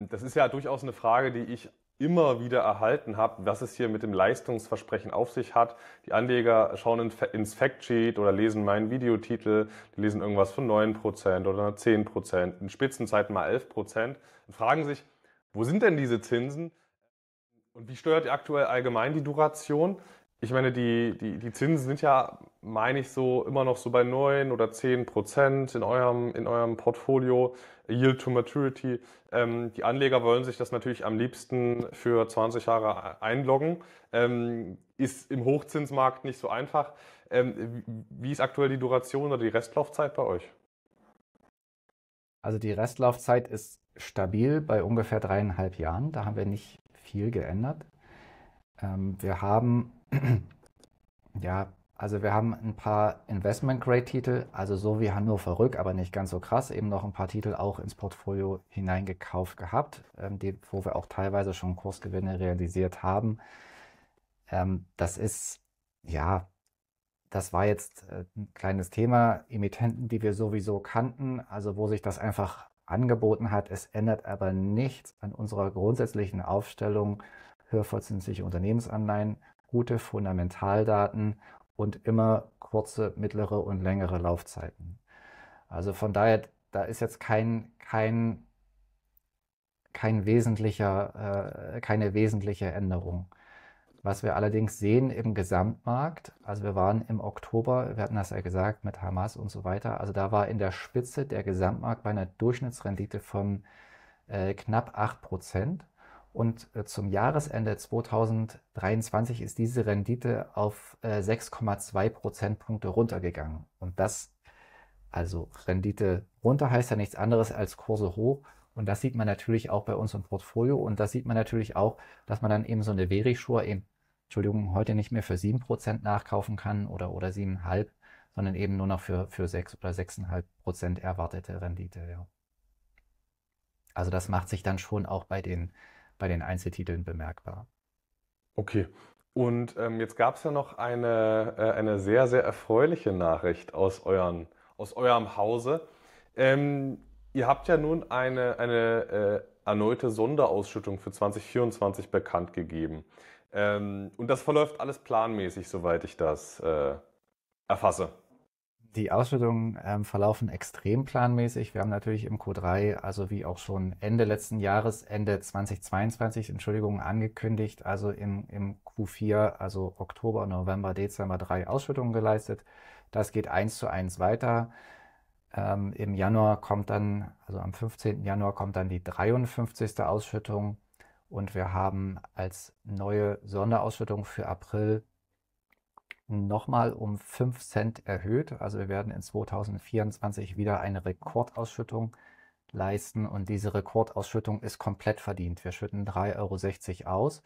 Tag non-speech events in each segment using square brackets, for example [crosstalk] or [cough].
Das ist ja durchaus eine Frage, die ich immer wieder erhalten habe, was es hier mit dem Leistungsversprechen auf sich hat. Die Anleger schauen ins Factsheet oder lesen meinen Videotitel, die lesen irgendwas von 9% oder 10%, in Spitzenzeiten mal 11% und fragen sich, wo sind denn diese Zinsen und wie steuert ihr aktuell allgemein die Duration? ich meine, die, die, die Zinsen sind ja, meine ich so, immer noch so bei 9 oder 10 Prozent in eurem, in eurem Portfolio, Yield to Maturity. Ähm, die Anleger wollen sich das natürlich am liebsten für 20 Jahre einloggen. Ähm, ist im Hochzinsmarkt nicht so einfach. Ähm, wie ist aktuell die Duration oder die Restlaufzeit bei euch? Also die Restlaufzeit ist stabil bei ungefähr dreieinhalb Jahren. Da haben wir nicht viel geändert. Ähm, wir haben [clears throat] Ja, also wir haben ein paar Investment-Grade-Titel, also so wie Hannover Rück, aber nicht ganz so krass, eben noch ein paar Titel auch ins Portfolio hineingekauft gehabt, ähm, die, wo wir auch teilweise schon Kursgewinne realisiert haben. Ähm, das ist, ja, das war jetzt äh, ein kleines Thema. Emittenten, die wir sowieso kannten, also wo sich das einfach angeboten hat. Es ändert aber nichts an unserer grundsätzlichen Aufstellung höherverzinsliche Unternehmensanleihen gute Fundamentaldaten und immer kurze, mittlere und längere Laufzeiten. Also von daher, da ist jetzt kein, kein, kein wesentlicher, äh, keine wesentliche Änderung. Was wir allerdings sehen im Gesamtmarkt, also wir waren im Oktober, wir hatten das ja gesagt, mit Hamas und so weiter, also da war in der Spitze der Gesamtmarkt bei einer Durchschnittsrendite von äh, knapp 8 Prozent. Und äh, zum Jahresende 2023 ist diese Rendite auf 6,2 äh, Prozentpunkte runtergegangen. Und das, also Rendite runter heißt ja nichts anderes als Kurse hoch. Und das sieht man natürlich auch bei uns im Portfolio. Und das sieht man natürlich auch, dass man dann eben so eine Verischur eben, Entschuldigung, heute nicht mehr für 7% nachkaufen kann oder, oder 7,5, sondern eben nur noch für, für 6 oder 6,5% erwartete Rendite. Ja. Also das macht sich dann schon auch bei den bei den Einzeltiteln bemerkbar. Okay. Und ähm, jetzt gab es ja noch eine, äh, eine sehr, sehr erfreuliche Nachricht aus, euren, aus eurem Hause. Ähm, ihr habt ja nun eine, eine äh, erneute Sonderausschüttung für 2024 bekannt gegeben. Ähm, und das verläuft alles planmäßig, soweit ich das äh, erfasse. Die Ausschüttungen ähm, verlaufen extrem planmäßig. Wir haben natürlich im Q3, also wie auch schon Ende letzten Jahres, Ende 2022, Entschuldigung, angekündigt, also im, im Q4, also Oktober, November, Dezember drei Ausschüttungen geleistet. Das geht eins zu eins weiter. Ähm, Im Januar kommt dann, also am 15. Januar kommt dann die 53. Ausschüttung und wir haben als neue Sonderausschüttung für April nochmal um 5 Cent erhöht. Also wir werden in 2024 wieder eine Rekordausschüttung leisten und diese Rekordausschüttung ist komplett verdient. Wir schütten 3,60 Euro aus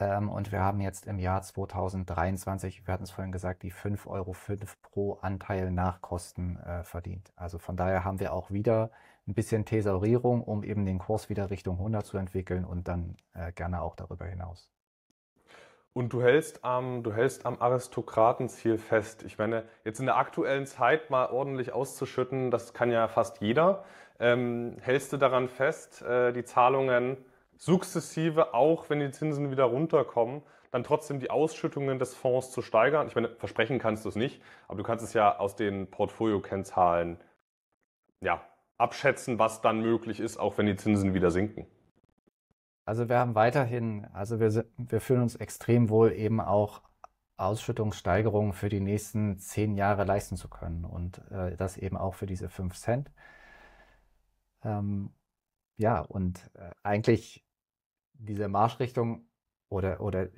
ähm, und wir haben jetzt im Jahr 2023, wir hatten es vorhin gesagt, die 5,05 Euro pro Anteil nach Kosten äh, verdient. Also von daher haben wir auch wieder ein bisschen Thesaurierung, um eben den Kurs wieder Richtung 100 zu entwickeln und dann äh, gerne auch darüber hinaus. Und du hältst am, du hältst am Aristokratenziel fest. Ich meine, jetzt in der aktuellen Zeit mal ordentlich auszuschütten, das kann ja fast jeder. Ähm, hältst du daran fest, äh, die Zahlungen sukzessive, auch wenn die Zinsen wieder runterkommen, dann trotzdem die Ausschüttungen des Fonds zu steigern? Ich meine, versprechen kannst du es nicht, aber du kannst es ja aus den Portfolio-Kennzahlen ja, abschätzen, was dann möglich ist, auch wenn die Zinsen wieder sinken. Also wir haben weiterhin, also wir, wir fühlen uns extrem wohl, eben auch Ausschüttungssteigerungen für die nächsten zehn Jahre leisten zu können und äh, das eben auch für diese fünf Cent. Ähm, ja, und äh, eigentlich diese Marschrichtung oder, oder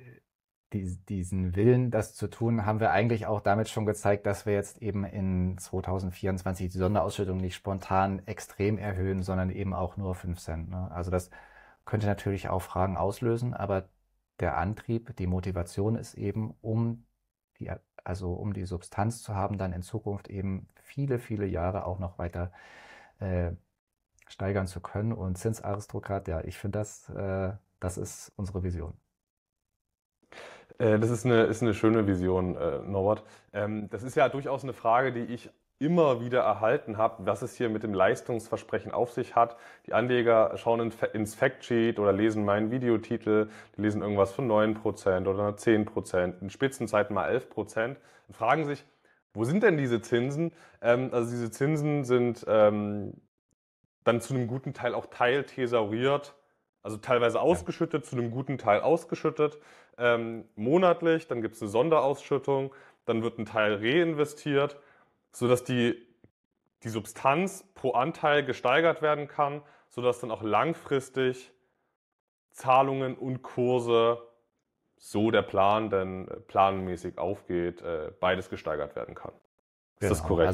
die, diesen Willen, das zu tun, haben wir eigentlich auch damit schon gezeigt, dass wir jetzt eben in 2024 die Sonderausschüttung nicht spontan extrem erhöhen, sondern eben auch nur fünf Cent. Ne? Also das könnte natürlich auch Fragen auslösen, aber der Antrieb, die Motivation ist eben, um die, also um die Substanz zu haben, dann in Zukunft eben viele, viele Jahre auch noch weiter äh, steigern zu können. Und Zinsaristokrat, ja, ich finde das, äh, das ist unsere Vision. Äh, das ist eine, ist eine schöne Vision, äh, Norbert. Ähm, das ist ja durchaus eine Frage, die ich immer wieder erhalten habe, was es hier mit dem Leistungsversprechen auf sich hat. Die Anleger schauen ins Factsheet oder lesen meinen Videotitel, die lesen irgendwas von 9% oder 10%, in Spitzenzeiten mal 11% und fragen sich, wo sind denn diese Zinsen? Ähm, also diese Zinsen sind ähm, dann zu einem guten Teil auch teiltesauriert, also teilweise ausgeschüttet, zu einem guten Teil ausgeschüttet, ähm, monatlich, dann gibt es eine Sonderausschüttung, dann wird ein Teil reinvestiert sodass die, die Substanz pro Anteil gesteigert werden kann, sodass dann auch langfristig Zahlungen und Kurse, so der Plan denn äh, planmäßig aufgeht, äh, beides gesteigert werden kann. Ist genau. das korrekt?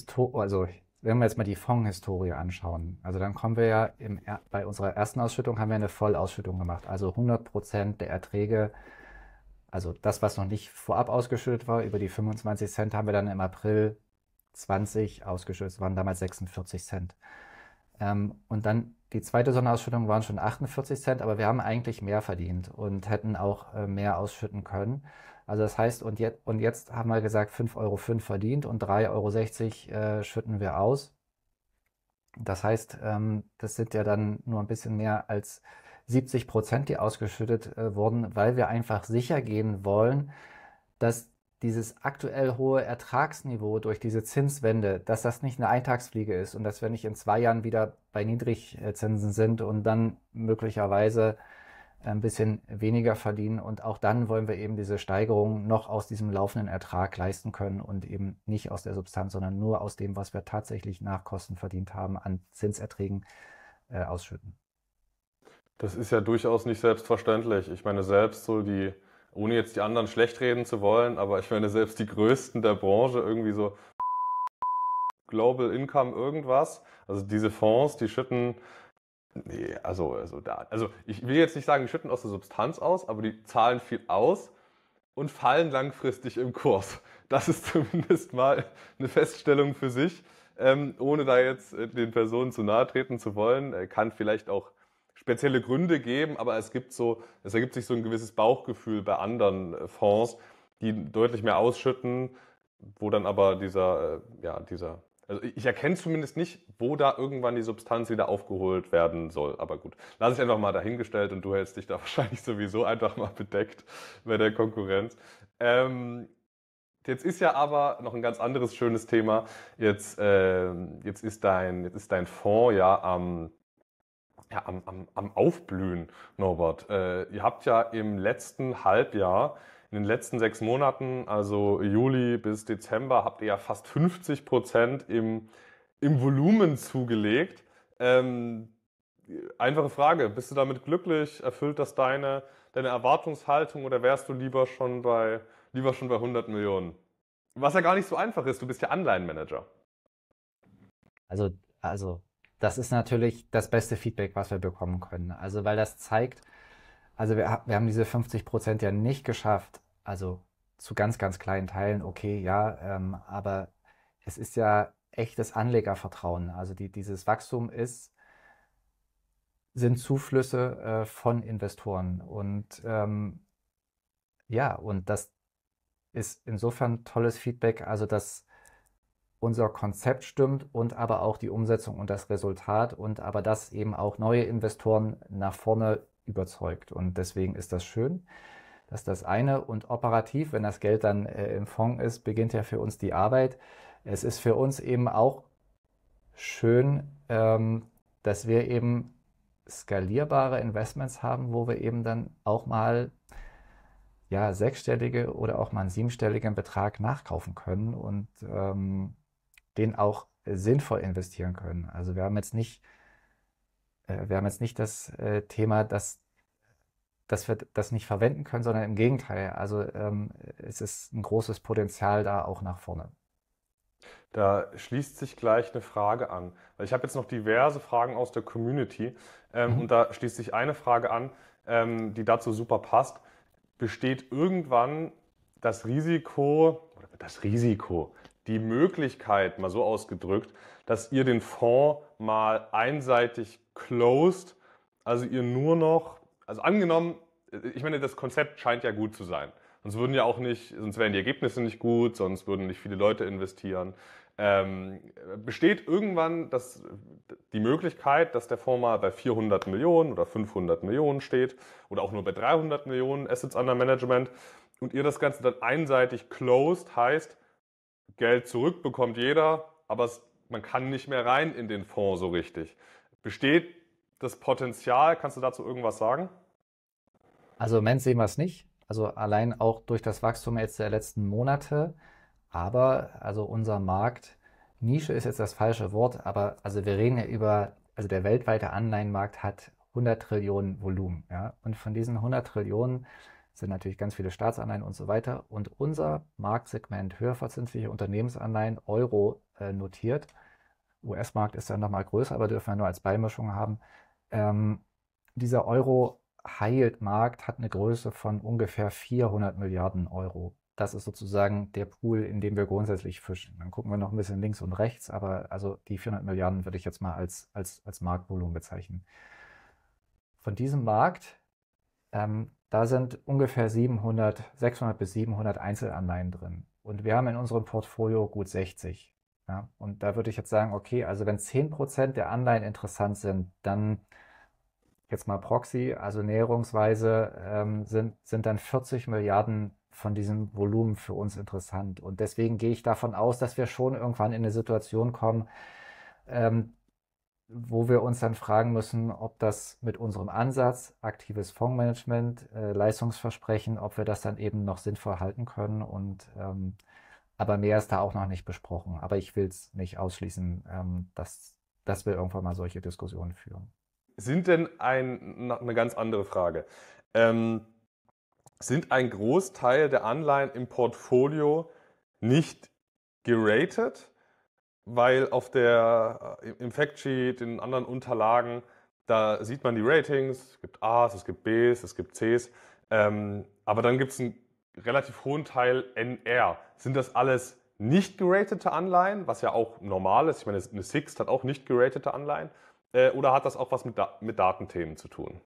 Also, also wenn wir jetzt mal die Fondshistorie anschauen, also dann kommen wir ja im, bei unserer ersten Ausschüttung haben wir eine Vollausschüttung gemacht. Also 100 Prozent der Erträge also das, was noch nicht vorab ausgeschüttet war, über die 25 Cent haben wir dann im April 20 ausgeschüttet. Es waren damals 46 Cent. Ähm, und dann die zweite Sonderausschüttung waren schon 48 Cent, aber wir haben eigentlich mehr verdient und hätten auch äh, mehr ausschütten können. Also das heißt, und, je und jetzt haben wir gesagt, 5,05 Euro verdient und 3,60 Euro äh, schütten wir aus. Das heißt, ähm, das sind ja dann nur ein bisschen mehr als 70 Prozent, die ausgeschüttet äh, wurden, weil wir einfach sicher gehen wollen, dass dieses aktuell hohe Ertragsniveau durch diese Zinswende, dass das nicht eine Eintagsfliege ist und dass wir nicht in zwei Jahren wieder bei Niedrigzinsen sind und dann möglicherweise äh, ein bisschen weniger verdienen. Und auch dann wollen wir eben diese Steigerung noch aus diesem laufenden Ertrag leisten können und eben nicht aus der Substanz, sondern nur aus dem, was wir tatsächlich nach Kosten verdient haben, an Zinserträgen äh, ausschütten. Das ist ja durchaus nicht selbstverständlich. Ich meine, selbst so die, ohne jetzt die anderen schlecht reden zu wollen, aber ich meine, selbst die Größten der Branche irgendwie so [laughs] Global Income irgendwas, also diese Fonds, die schütten, nee, also, also da, also ich will jetzt nicht sagen, die schütten aus der Substanz aus, aber die zahlen viel aus und fallen langfristig im Kurs. Das ist [laughs] zumindest mal eine Feststellung für sich. Ähm, ohne da jetzt äh, den Personen zu nahe treten zu wollen, äh, kann vielleicht auch spezielle Gründe geben, aber es gibt so, es ergibt sich so ein gewisses Bauchgefühl bei anderen äh, Fonds, die deutlich mehr ausschütten, wo dann aber dieser, äh, ja, dieser, also ich erkenne zumindest nicht, wo da irgendwann die Substanz wieder aufgeholt werden soll. Aber gut, lass ich einfach mal dahingestellt und du hältst dich da [laughs] wahrscheinlich sowieso einfach mal bedeckt bei der Konkurrenz. Ähm, Jetzt ist ja aber noch ein ganz anderes schönes Thema. Jetzt, äh, jetzt, ist, dein, jetzt ist dein Fonds ja am ja, am, am, am Aufblühen, Norbert. Äh, ihr habt ja im letzten Halbjahr, in den letzten sechs Monaten, also Juli bis Dezember, habt ihr ja fast 50 Prozent im, im Volumen zugelegt. Ähm, einfache Frage, bist du damit glücklich? Erfüllt das deine, deine Erwartungshaltung oder wärst du lieber schon, bei, lieber schon bei 100 Millionen? Was ja gar nicht so einfach ist, du bist ja Anleihenmanager. Also, also das ist natürlich das beste Feedback, was wir bekommen können. Also, weil das zeigt, also wir, wir haben diese 50 Prozent ja nicht geschafft, also zu ganz, ganz kleinen Teilen, okay, ja, ähm, aber es ist ja echtes Anlegervertrauen. Also die, dieses Wachstum ist, sind Zuflüsse äh, von Investoren. Und ähm, ja, und das ist insofern tolles Feedback. Also das unser Konzept stimmt und aber auch die Umsetzung und das Resultat und aber das eben auch neue Investoren nach vorne überzeugt. Und deswegen ist das schön. dass das eine. Und operativ, wenn das Geld dann äh, im Fonds ist, beginnt ja für uns die Arbeit. Es ist für uns eben auch schön, ähm, dass wir eben skalierbare Investments haben, wo wir eben dann auch mal ja, sechsstellige oder auch mal einen siebenstelligen Betrag nachkaufen können. Und ähm, den auch äh, sinnvoll investieren können. Also wir haben jetzt nicht, äh, wir haben jetzt nicht das äh, Thema, dass, dass wir das nicht verwenden können, sondern im Gegenteil. Also ähm, es ist ein großes Potenzial da auch nach vorne. Da schließt sich gleich eine Frage an, weil ich habe jetzt noch diverse Fragen aus der Community ähm, mhm. und da schließt sich eine Frage an, ähm, die dazu super passt. Besteht irgendwann das Risiko, das Risiko, die Möglichkeit, mal so ausgedrückt, dass ihr den Fonds mal einseitig closed, also ihr nur noch, also angenommen, ich meine, das Konzept scheint ja gut zu sein. Sonst würden ja auch nicht, sonst wären die Ergebnisse nicht gut, sonst würden nicht viele Leute investieren. Ähm, besteht irgendwann das, die Möglichkeit, dass der Fonds mal bei 400 Millionen oder 500 Millionen steht oder auch nur bei 300 Millionen Assets under Management und ihr das Ganze dann einseitig closed heißt, Geld zurückbekommt jeder, aber es, man kann nicht mehr rein in den Fonds so richtig. Besteht das Potenzial? Kannst du dazu irgendwas sagen? Also im Moment sehen wir es nicht. Also allein auch durch das Wachstum jetzt der letzten Monate. Aber also unser Markt, Nische ist jetzt das falsche Wort, aber also wir reden ja über, also der weltweite Anleihenmarkt hat 100 Trillionen Volumen. Ja? Und von diesen 100 Trillionen sind natürlich ganz viele Staatsanleihen und so weiter. Und unser Marktsegment höherverzinsliche Unternehmensanleihen, Euro äh, notiert, US-Markt ist dann nochmal größer, aber dürfen wir nur als Beimischung haben. Ähm, dieser Euro-Heilt-Markt hat eine Größe von ungefähr 400 Milliarden Euro. Das ist sozusagen der Pool, in dem wir grundsätzlich fischen. Dann gucken wir noch ein bisschen links und rechts, aber also die 400 Milliarden würde ich jetzt mal als, als, als Marktvolumen bezeichnen. Von diesem Markt ähm, da sind ungefähr 700, 600 bis 700 Einzelanleihen drin. Und wir haben in unserem Portfolio gut 60. Ja, und da würde ich jetzt sagen, okay, also wenn 10% der Anleihen interessant sind, dann jetzt mal Proxy, also näherungsweise ähm, sind, sind dann 40 Milliarden von diesem Volumen für uns interessant. Und deswegen gehe ich davon aus, dass wir schon irgendwann in eine Situation kommen, ähm, wo wir uns dann fragen müssen, ob das mit unserem Ansatz, aktives Fondsmanagement, äh, Leistungsversprechen, ob wir das dann eben noch sinnvoll halten können. Und ähm, aber mehr ist da auch noch nicht besprochen. Aber ich will es nicht ausschließen, ähm, dass, dass wir irgendwann mal solche Diskussionen führen. Sind denn ein, eine ganz andere Frage. Ähm, sind ein Großteil der Anleihen im Portfolio nicht geratet? weil auf der, äh, im Factsheet, in anderen Unterlagen, da sieht man die Ratings, es gibt A's, es gibt B's, es gibt C's, ähm, aber dann gibt es einen relativ hohen Teil NR. Sind das alles nicht geratete Anleihen, was ja auch normal ist? Ich meine, eine Sixt hat auch nicht geratete Anleihen. Äh, oder hat das auch was mit, da mit Datenthemen zu tun?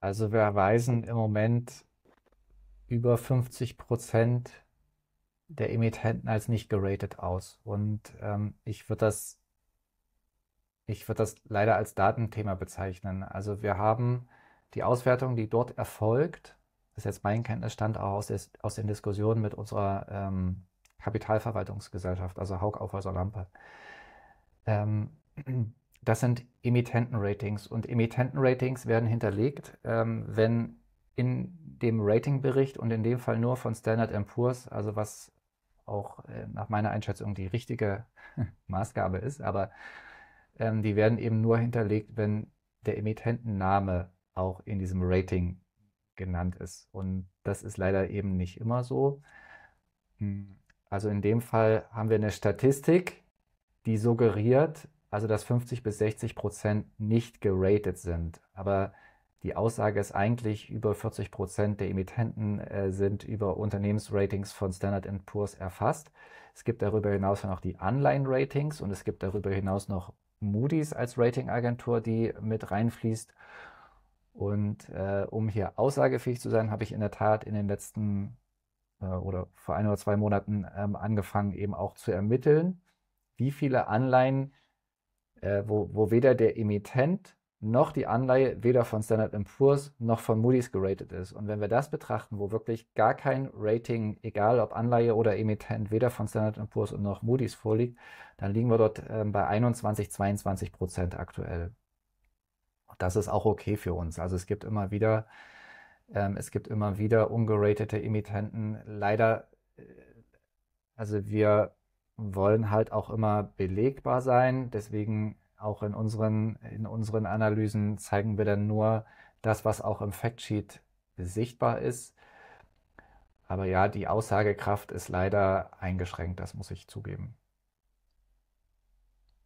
Also wir erweisen im Moment über 50 Prozent der Emittenten als nicht geratet aus. Und ähm, ich würde das, ich würde das leider als Datenthema bezeichnen. Also wir haben die Auswertung, die dort erfolgt, das ist jetzt mein Kenntnisstand auch aus, des, aus den Diskussionen mit unserer ähm, Kapitalverwaltungsgesellschaft, also Haug Aufhäuser Lampe. Ähm, das sind Emittentenratings und Emittentenratings werden hinterlegt, ähm, wenn in dem Ratingbericht und in dem Fall nur von Standard Poor's, also was auch äh, nach meiner Einschätzung die richtige [laughs] Maßgabe ist, aber ähm, die werden eben nur hinterlegt, wenn der Emittentenname auch in diesem Rating genannt ist. Und das ist leider eben nicht immer so. Hm, also in dem Fall haben wir eine Statistik, die suggeriert, also dass 50 bis 60 Prozent nicht geratet sind. Aber die Aussage ist eigentlich, über 40 Prozent der Emittenten äh, sind über Unternehmensratings von Standard Poor's erfasst. Es gibt darüber hinaus noch die Anleihen-Ratings und es gibt darüber hinaus noch Moody's als Ratingagentur, die mit reinfließt. Und äh, um hier aussagefähig zu sein, habe ich in der Tat in den letzten äh, oder vor ein oder zwei Monaten ähm, angefangen, eben auch zu ermitteln, wie viele Anleihen, äh, wo, wo weder der Emittent noch die Anleihe weder von Standard Poor's noch von Moody's geratet ist. Und wenn wir das betrachten, wo wirklich gar kein Rating, egal ob Anleihe oder Emittent, weder von Standard Poor's noch Moody's vorliegt, dann liegen wir dort äh, bei 21, 22 Prozent aktuell. das ist auch okay für uns. Also es gibt immer wieder, ähm, es gibt immer wieder ungeratete Emittenten. Leider, äh, also wir wollen halt auch immer belegbar sein. Deswegen auch in unseren, in unseren Analysen zeigen wir dann nur das, was auch im Factsheet sichtbar ist. Aber ja, die Aussagekraft ist leider eingeschränkt, das muss ich zugeben.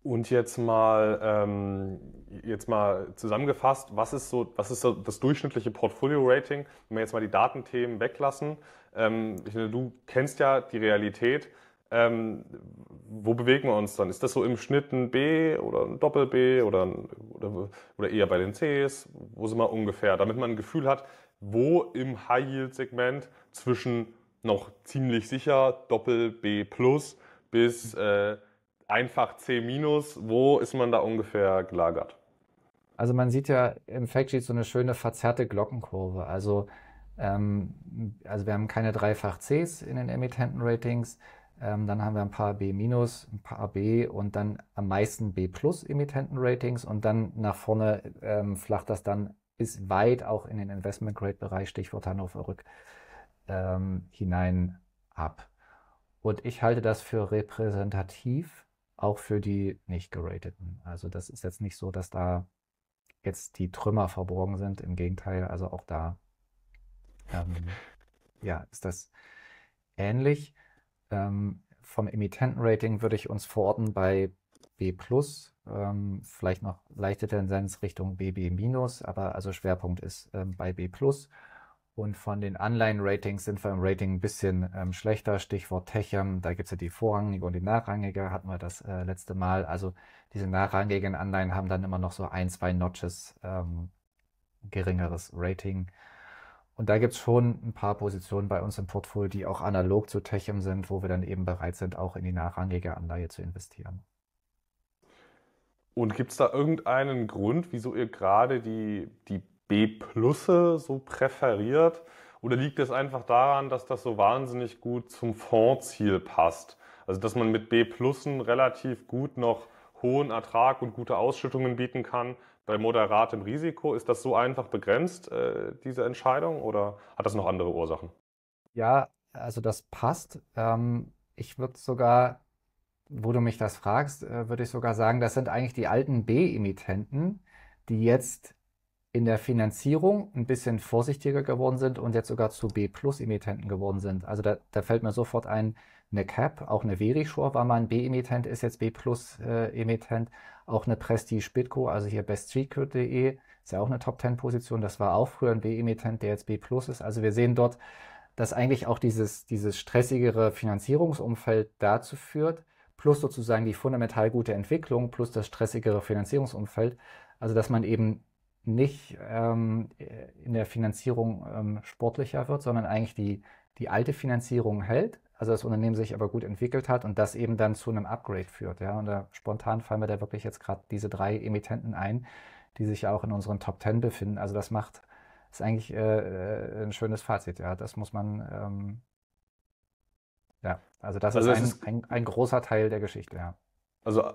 Und jetzt mal, ähm, jetzt mal zusammengefasst, was ist so, was ist so das durchschnittliche Portfolio-Rating, wenn wir jetzt mal die Datenthemen weglassen? Ähm, ich, du kennst ja die Realität. Ähm, wo bewegen wir uns dann? Ist das so im Schnitt ein B oder ein Doppel-B oder, oder, oder, eher bei den Cs? Wo sind wir ungefähr? Damit man ein Gefühl hat, wo im High-Yield-Segment zwischen noch ziemlich sicher Doppel-B plus bis äh, einfach C minus, wo ist man da ungefähr gelagert? Also man sieht ja im Factsheet so eine schöne verzerrte Glockenkurve. Also, ähm, also wir haben keine dreifach Cs in den emittenten ratings ähm, dann haben wir ein paar B-, ein paar B und dann am meisten b plus Emittenten Ratings und dann nach vorne ähm, flacht das dann bis weit auch in den Investment-Grade-Bereich, Stichwort Hannover Rück, ähm, hinein ab. Und ich halte das für repräsentativ, auch für die nicht gerateten. Also das ist jetzt nicht so, dass da jetzt die Trümmer verborgen sind. Im Gegenteil, also auch da ähm, ja, ist das ähnlich. Ähm, vom Emittentenrating würde ich uns verorten bei B+, ähm, vielleicht noch leichte Tendenz Richtung BB-, aber also Schwerpunkt ist ähm, bei B+. Und von den Anleihen-Ratings sind wir im Rating ein bisschen ähm, schlechter. Stichwort Techem, da gibt es ja die vorrangige und die nachrangige, hatten wir das äh, letzte Mal. Also diese nachrangigen Anleihen haben dann immer noch so ein, zwei Notches ähm, geringeres Rating. Und da gibt es schon ein paar Positionen bei uns im Portfolio, die auch analog zu Techim sind, wo wir dann eben bereit sind, auch in die nachrangige Anleihe zu investieren. Und gibt es da irgendeinen Grund, wieso ihr gerade die, die B-Plusse so präferiert? Oder liegt es einfach daran, dass das so wahnsinnig gut zum Fondsziel passt? Also dass man mit B-Plussen relativ gut noch hohen Ertrag und gute Ausschüttungen bieten kann, bei moderatem Risiko. Ist das so einfach begrenzt, äh, diese Entscheidung, oder hat das noch andere Ursachen? Ja, also das passt. Ähm, ich würde sogar, wo du mich das fragst, äh, würde ich sogar sagen, das sind eigentlich die alten B-Emittenten, die jetzt in der Finanzierung ein bisschen vorsichtiger geworden sind und jetzt sogar zu B-Plus-Emittenten geworden sind. Also da, da fällt mir sofort ein, eine CAP, auch eine Verisure war mal ein B-Emittent, ist jetzt B-Plus-Emittent, äh, auch eine Prestige Bitco, also hier beststreetcode.de, ist ja auch eine Top-10-Position, das war auch früher ein B-Emittent, der jetzt B-Plus ist. Also wir sehen dort, dass eigentlich auch dieses, dieses stressigere Finanzierungsumfeld dazu führt, plus sozusagen die fundamental gute Entwicklung, plus das stressigere Finanzierungsumfeld, also dass man eben nicht ähm, in der Finanzierung ähm, sportlicher wird, sondern eigentlich die die alte Finanzierung hält, also das Unternehmen sich aber gut entwickelt hat und das eben dann zu einem Upgrade führt. Ja? Und da spontan fallen mir da wirklich jetzt gerade diese drei Emittenten ein, die sich ja auch in unseren Top Ten befinden. Also das macht, ist eigentlich äh, äh ein schönes Fazit. Ja, das muss man, ähm, ja, also das also ist, ein, ist ein, ein, großer Teil der Geschichte. Ja. Also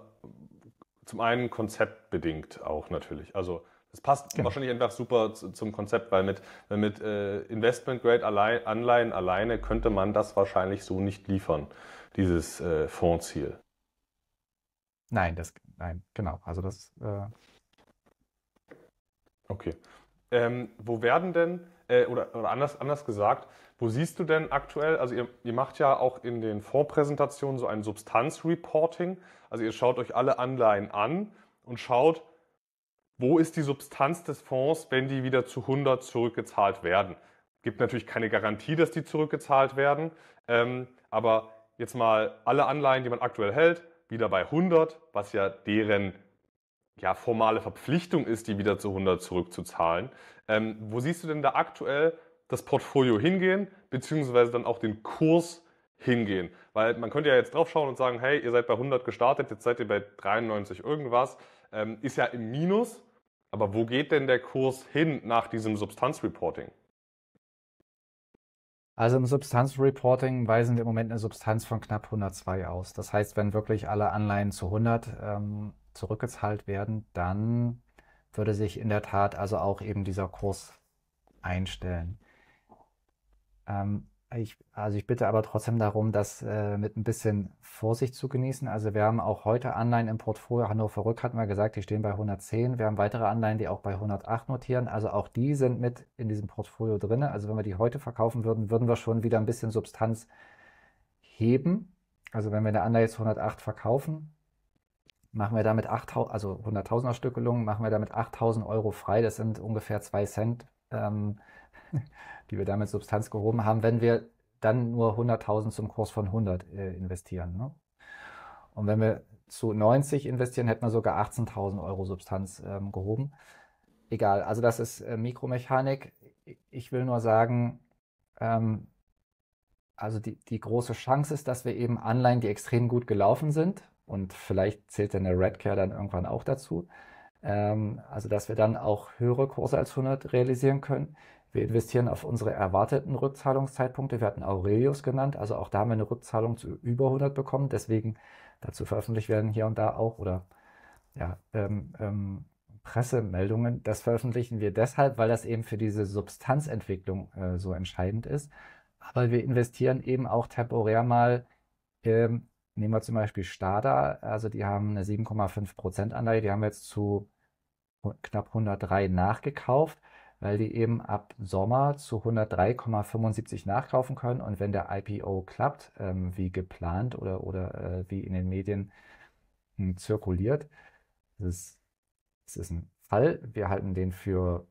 zum einen konzeptbedingt auch natürlich. Also das passt genau. wahrscheinlich einfach super zum Konzept, weil mit, mit äh, Investment Grade allein, Anleihen alleine könnte man das wahrscheinlich so nicht liefern, dieses äh, Fondsziel. Nein, das, nein, genau. Also das. Äh... Okay. Ähm, wo werden denn, äh, oder, oder anders, anders gesagt, wo siehst du denn aktuell, also ihr, ihr macht ja auch in den Fondspräsentationen so ein Substanzreporting, also ihr schaut euch alle Anleihen an und schaut, wo ist die Substanz des Fonds, wenn die wieder zu 100 zurückgezahlt werden? Gibt natürlich keine Garantie, dass die zurückgezahlt werden, ähm, aber jetzt mal alle Anleihen, die man aktuell hält, wieder bei 100, was ja deren ja, formale Verpflichtung ist, die wieder zu 100 zurückzuzahlen. Ähm, wo siehst du denn da aktuell das Portfolio hingehen, beziehungsweise dann auch den Kurs hingehen? Weil man könnte ja jetzt draufschauen und sagen, hey, ihr seid bei 100 gestartet, jetzt seid ihr bei 93 irgendwas, ähm, ist ja im Minus. Aber wo geht denn der Kurs hin nach diesem Substanzreporting? Also im Substanzreporting weisen wir im Moment eine Substanz von knapp 102 aus. Das heißt, wenn wirklich alle Anleihen zu 100 ähm, zurückgezahlt werden, dann würde sich in der Tat also auch eben dieser Kurs einstellen. Ähm, ich, also ich bitte aber trotzdem darum, das äh, mit ein bisschen Vorsicht zu genießen. Also wir haben auch heute Anleihen im Portfolio. Hannover Rück hat mal gesagt, die stehen bei 110. Wir haben weitere Anleihen, die auch bei 108 notieren. Also auch die sind mit in diesem Portfolio drin. Also wenn wir die heute verkaufen würden, würden wir schon wieder ein bisschen Substanz heben. Also wenn wir eine Anleihe jetzt 108 verkaufen, machen wir damit 8.000, also 100.000er Stückelungen, machen wir damit 8.000 Euro frei. Das sind ungefähr 2 Cent. Ähm, [laughs] die wir damit Substanz gehoben haben, wenn wir dann nur 100.000 zum Kurs von 100 äh, investieren. Ne? Und wenn wir zu 90 investieren, hätten wir sogar 18.000 Euro Substanz ähm, gehoben. Egal, also das ist äh, Mikromechanik. Ich will nur sagen, ähm, also die, die große Chance ist, dass wir eben Anleihen, die extrem gut gelaufen sind, und vielleicht zählt dann der Red Care dann irgendwann auch dazu, ähm, also dass wir dann auch höhere Kurse als 100 realisieren können, wir investieren auf unsere erwarteten Rückzahlungszeitpunkte. Wir hatten Aurelius genannt, also auch da haben wir eine Rückzahlung zu über 100 bekommen. Deswegen dazu veröffentlicht werden hier und da auch oder ja, ähm, ähm, Pressemeldungen. Das veröffentlichen wir deshalb, weil das eben für diese Substanzentwicklung äh, so entscheidend ist. Aber wir investieren eben auch temporär mal, ähm, nehmen wir zum Beispiel Stada, also die haben eine 7,5% Anleihe, die haben wir jetzt zu knapp 103 nachgekauft weil die eben ab Sommer zu 103,75 nachkaufen können. Und wenn der IPO klappt, ähm, wie geplant oder, oder äh, wie in den Medien äh, zirkuliert, das ist, es ist ein Fall. Wir halten den für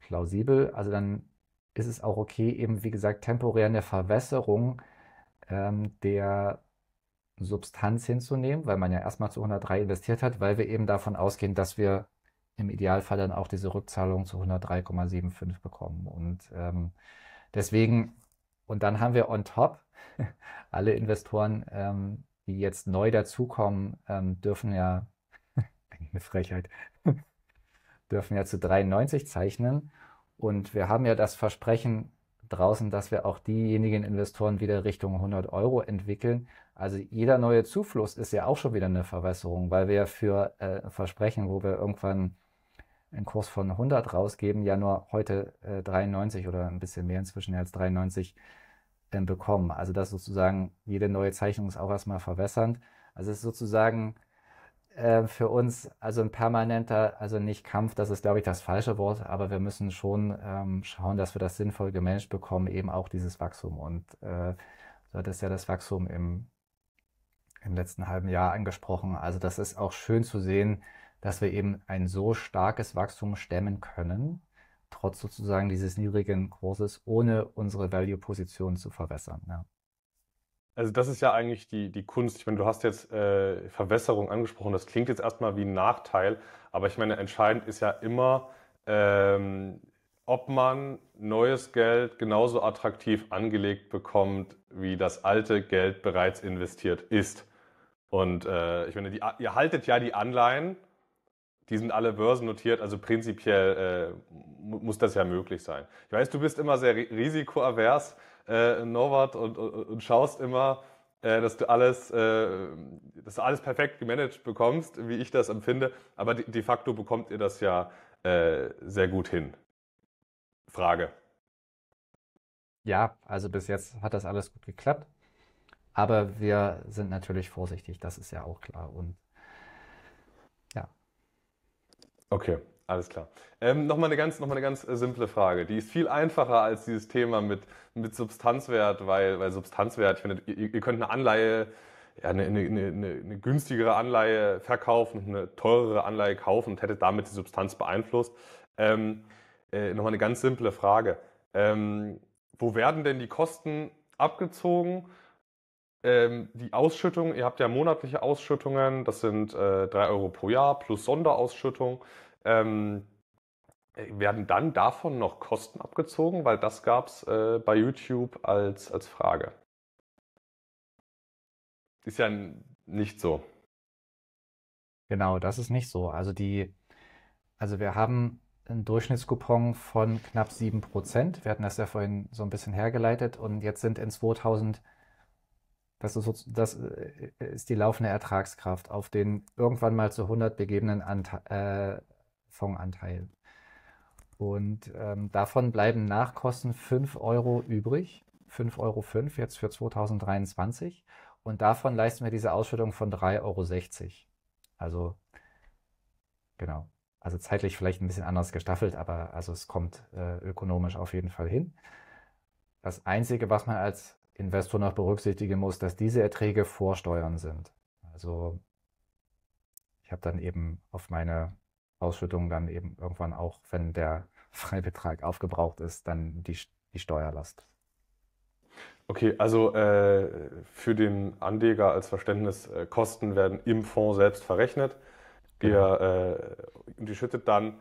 plausibel. Also dann ist es auch okay, eben wie gesagt, temporär eine Verwässerung ähm, der Substanz hinzunehmen, weil man ja erstmal zu 103 investiert hat, weil wir eben davon ausgehen, dass wir im Idealfall dann auch diese Rückzahlung zu 103,75 bekommen. Und ähm, deswegen, und dann haben wir on top [laughs] alle Investoren, ähm, die jetzt neu dazukommen, ähm, dürfen ja, [laughs] eine Frechheit, [laughs] dürfen ja zu 93 zeichnen. Und wir haben ja das Versprechen draußen, dass wir auch diejenigen Investoren wieder Richtung 100 Euro entwickeln. Also jeder neue Zufluss ist ja auch schon wieder eine Verwässerung, weil wir ja für äh, Versprechen, wo wir irgendwann einen Kurs von 100 rausgeben, ja nur heute äh, 93 oder ein bisschen mehr inzwischen als 93 äh, bekommen. Also das sozusagen, jede neue Zeichnung ist auch erstmal verwässernd. Also es ist sozusagen äh, für uns also ein permanenter, also nicht Kampf, das ist glaube ich das falsche Wort, aber wir müssen schon ähm, schauen, dass wir das sinnvoll gemanagt bekommen, eben auch dieses Wachstum. Und äh, du hattest ja das Wachstum im, im letzten halben Jahr angesprochen. Also das ist auch schön zu sehen, dass wir eben ein so starkes Wachstum stemmen können, trotz sozusagen dieses niedrigen Kurses, ohne unsere Value-Position zu verwässern. Ja. Also das ist ja eigentlich die, die Kunst. Ich meine, du hast jetzt äh, Verwässerung angesprochen. Das klingt jetzt erstmal wie ein Nachteil, aber ich meine, entscheidend ist ja immer, ähm, ob man neues Geld genauso attraktiv angelegt bekommt, wie das alte Geld bereits investiert ist. Und äh, ich meine, die, ihr haltet ja die Anleihen die sind alle börsennotiert, also prinzipiell äh, muss das ja möglich sein. Ich weiß, du bist immer sehr risikoavers, äh, Norbert, und, und, und schaust immer, äh, dass du alles, äh, dass du alles perfekt gemanagt bekommst, wie ich das empfinde. Aber de, de facto bekommt ihr das ja äh, sehr gut hin. Frage. Ja, also bis jetzt hat das alles gut geklappt. Aber wir sind natürlich vorsichtig, das ist ja auch klar. Und Okay, alles klar. Ähm, Nochmal eine ganz, noch mal eine ganz äh, simple Frage. Die ist viel einfacher als dieses Thema mit, mit Substanzwert, weil, weil Substanzwert, ich finde, ihr, ihr könnt eine Anleihe, ja, eine, eine, eine, eine, günstigere Anleihe verkaufen, eine teurere Anleihe kaufen und hättet damit die Substanz beeinflusst. Ähm, äh, Nochmal eine ganz simple Frage. Ähm, wo werden denn die Kosten abgezogen? ähm, die Ausschüttung, ihr habt ja monatliche Ausschüttungen, das sind äh, 3 Euro pro Jahr plus Sonderausschüttung. Ähm, werden dann davon noch Kosten abgezogen? Weil das gab es äh, bei YouTube als, als Frage. Ist ja nicht so. Genau, das ist nicht so. Also die, also wir haben einen Durchschnittskupon von knapp 7%. Wir hatten das ja vorhin so ein bisschen hergeleitet und jetzt sind in 2000 das ist, das äh, äh, ist die laufende Ertragskraft auf den irgendwann mal zu 100 begebenen Ante äh, Fondsanteil. Und ähm, davon bleiben Nachkosten 5 Euro übrig. 5,05 Euro jetzt für 2023. Und davon leisten wir diese Ausschüttung von 3,60 Euro. Also, genau. Also zeitlich vielleicht ein bisschen anders gestaffelt, aber also es kommt äh, ökonomisch auf jeden Fall hin. Das Einzige, was man als Investor noch berücksichtigen muss, dass diese Erträge vor Steuern sind. Also ich habe dann eben auf meine Ausschüttung dann eben irgendwann auch, wenn der [laughs] Freibetrag aufgebraucht ist, dann die, die Steuerlast. Okay, also äh, für den Anleger als Verständnis, äh, Kosten werden im Fonds selbst verrechnet. Genau. Ihr, äh, und schüttet dann,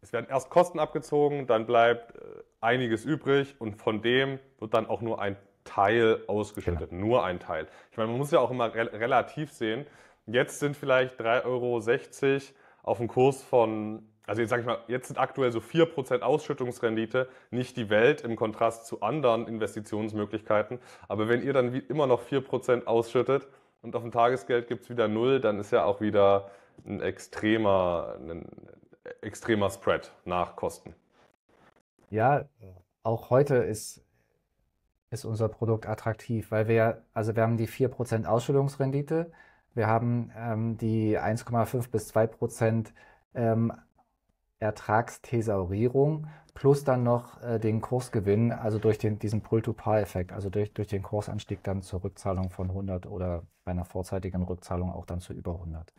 es werden erst Kosten abgezogen, dann bleibt äh, einiges übrig und von dem wird dann auch nur ein Teil ausgeschüttet, genau. nur ein Teil. Ich meine, man muss ja auch immer re relativ sehen. Jetzt sind vielleicht 3,60 Euro auf dem Kurs von, also jetzt sage ich mal, jetzt sind aktuell so 4% Ausschüttungsrendite, nicht die Welt im Kontrast zu anderen Investitionsmöglichkeiten. Aber wenn ihr dann immer noch 4% ausschüttet und auf dem Tagesgeld gibt es wieder null, dann ist ja auch wieder ein extremer, ein extremer Spread nach Kosten. Ja, auch heute ist ist unser Produkt attraktiv, weil wir, also wir haben die 4% Ausschüttungsrendite, wir haben ähm, die 1,5 bis 2% ähm, Ertragstesaurierung plus dann noch äh, den Kursgewinn, also durch den, diesen Pull-to-Par-Effekt, also durch, durch den Kursanstieg dann zur Rückzahlung von 100 oder bei einer vorzeitigen Rückzahlung auch dann zu über 100.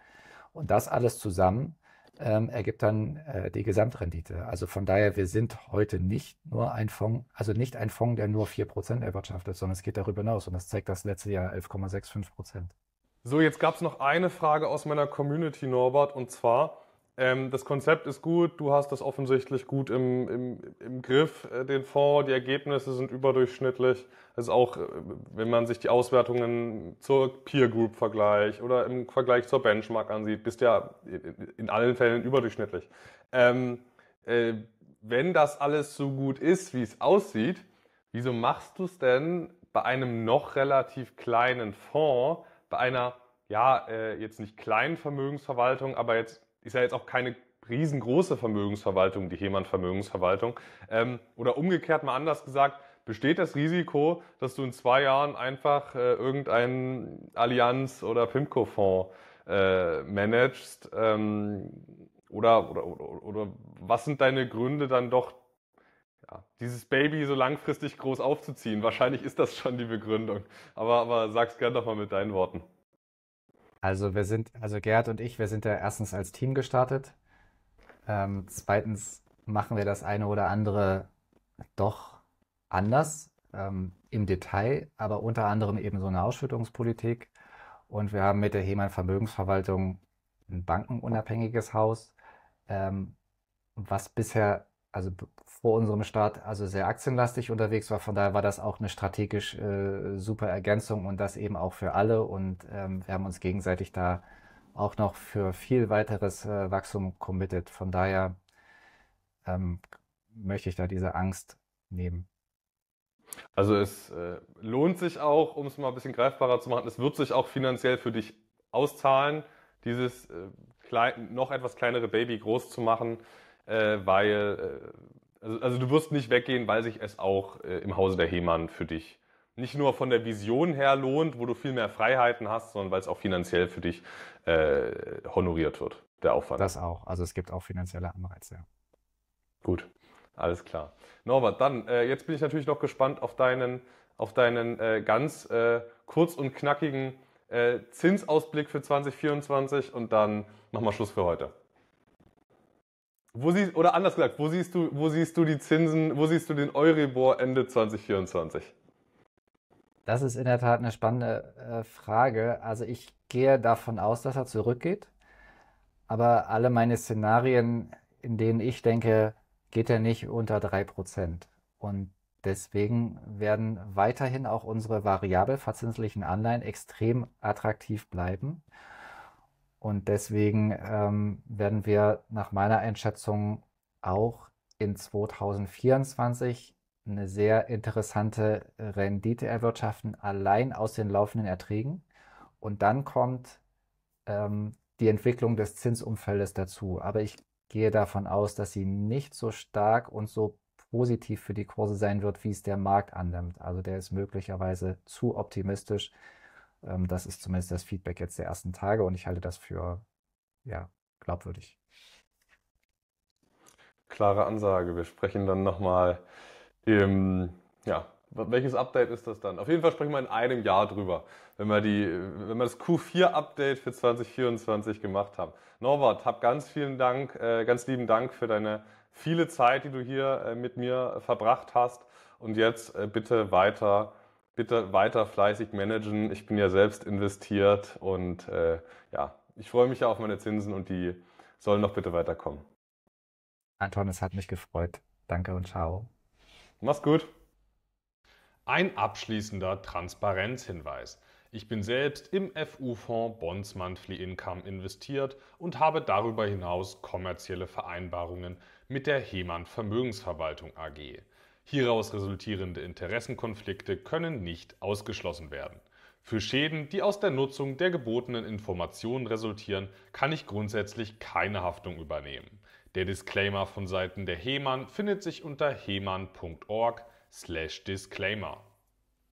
Und das alles zusammen ähm, ergibt dann äh, die Gesamtrendite. Also von daher, wir sind heute nicht nur ein Fonds, also nicht ein Fonds, der nur 4% erwirtschaftet, sondern es geht darüber hinaus. Und das zeigt das letzte Jahr 11,65%. So, jetzt gab es noch eine Frage aus meiner Community, Norbert, und zwar, ähm, das Konzept ist gut, du hast das offensichtlich gut im, im, im Griff, äh, den Fonds, die Ergebnisse sind überdurchschnittlich. Das ist auch, äh, wenn man sich die Auswertungen zur Peer Group Vergleich oder im Vergleich zur Benchmark ansieht, bist ja in allen Fällen überdurchschnittlich. Ähm, äh, wenn das alles so gut ist, wie es aussieht, wieso machst du es denn bei einem noch relativ kleinen Fonds, bei einer ja, äh, jetzt nicht kleinen Vermögensverwaltung, aber jetzt ist ja jetzt auch keine riesengroße Vermögensverwaltung, die Hemann-Vermögensverwaltung. Ähm, oder umgekehrt mal anders gesagt, besteht das Risiko, dass du in zwei Jahren einfach äh, irgendeinen Allianz- oder PIMCO-Fonds äh, managst? Ähm, oder, oder, oder, oder was sind deine Gründe dann doch, ja, dieses Baby so langfristig groß aufzuziehen? Wahrscheinlich ist das schon die Begründung. Aber, aber sag's gerne doch mal mit deinen Worten. Also wir sind, also Gerd und ich, wir sind ja erstens als Team gestartet. Ähm, zweitens machen wir das eine oder andere doch anders ähm, im Detail, aber unter anderem eben so eine Ausschüttungspolitik. Und wir haben mit der Hemann Vermögensverwaltung ein bankenunabhängiges Haus, ähm, was bisher also vor unserem Start also sehr aktienlastig unterwegs war. Von daher war das auch eine strategisch äh, super Ergänzung und das eben auch für alle. Und ähm, wir haben uns gegenseitig da auch noch für viel weiteres äh, Wachstum committed. Von daher ähm, möchte ich da diese Angst nehmen. Also es äh, lohnt sich auch, um es mal ein bisschen greifbarer zu machen, es wird sich auch finanziell für dich auszahlen, dieses äh, klein, noch etwas kleinere Baby groß zu machen äh, weil, äh, also, also, du wirst nicht weggehen, weil sich es auch äh, im Hause der Hemann für dich nicht nur von der Vision her lohnt, wo du viel mehr Freiheiten hast, sondern weil es auch finanziell für dich äh, honoriert wird, der Aufwand. Das auch. Also es gibt auch finanzielle Anreize, ja. Gut, alles klar. Norbert, dann, äh, jetzt bin ich natürlich noch gespannt auf deinen, auf deinen äh, ganz kurz und knackigen Zinsausblick für 2024 und dann nochmal Schluss für heute. Wo siehst, oder anders gesagt, wo siehst du, wo siehst du die Zinsen, wo siehst du den Euribor Ende 2024? Das ist in der Tat eine spannende äh, Frage. Also ich gehe davon aus, dass er zurückgeht. Aber alle meine Szenarien, in denen ich denke, geht er nicht unter 3%. Und deswegen werden weiterhin auch unsere variabel verzinslichen Anleihen extrem attraktiv bleiben. Und deswegen ähm, werden wir nach meiner Einschätzung auch in 2024 eine sehr interessante Rendite erwirtschaften, allein aus den laufenden Erträgen. Und dann kommt ähm, die Entwicklung des Zinsumfeldes dazu. Aber ich gehe davon aus, dass sie nicht so stark und so positiv für die Kurse sein wird, wie es der Markt annimmt. Also der ist möglicherweise zu optimistisch. Ähm, das ist zumindest das Feedback jetzt der ersten Tage und ich halte das für ja, glaubwürdig. Klare Ansage. Wir sprechen dann nochmal im, ja, welches Update ist das dann? Auf jeden Fall sprechen wir in einem Jahr drüber, wenn wir, die, wenn wir das Q4-Update für 2024 gemacht haben. Norbert, hab ganz vielen Dank, äh, ganz lieben Dank für deine viele Zeit, die du hier äh, mit mir äh, verbracht hast. Und jetzt äh, bitte weiter bitte weiter fleißig managen. Ich bin ja selbst investiert und äh, ja, ich freue mich ja auf meine Zinsen und die sollen noch bitte weiterkommen. Anton, es hat mich gefreut. Danke und ciao. Mach's gut. Ein abschließender Transparenzhinweis. Ich bin selbst im FU-Fonds Bonds Monthly Income investiert und habe darüber hinaus kommerzielle Vereinbarungen mit der Hemann Vermögensverwaltung AG. Hieraus resultierende Interessenkonflikte können nicht ausgeschlossen werden. Für Schäden, die aus der Nutzung der gebotenen Informationen resultieren, kann ich grundsätzlich keine Haftung übernehmen. Der Disclaimer von Seiten der Hemann findet sich unter hemann.org/disclaimer.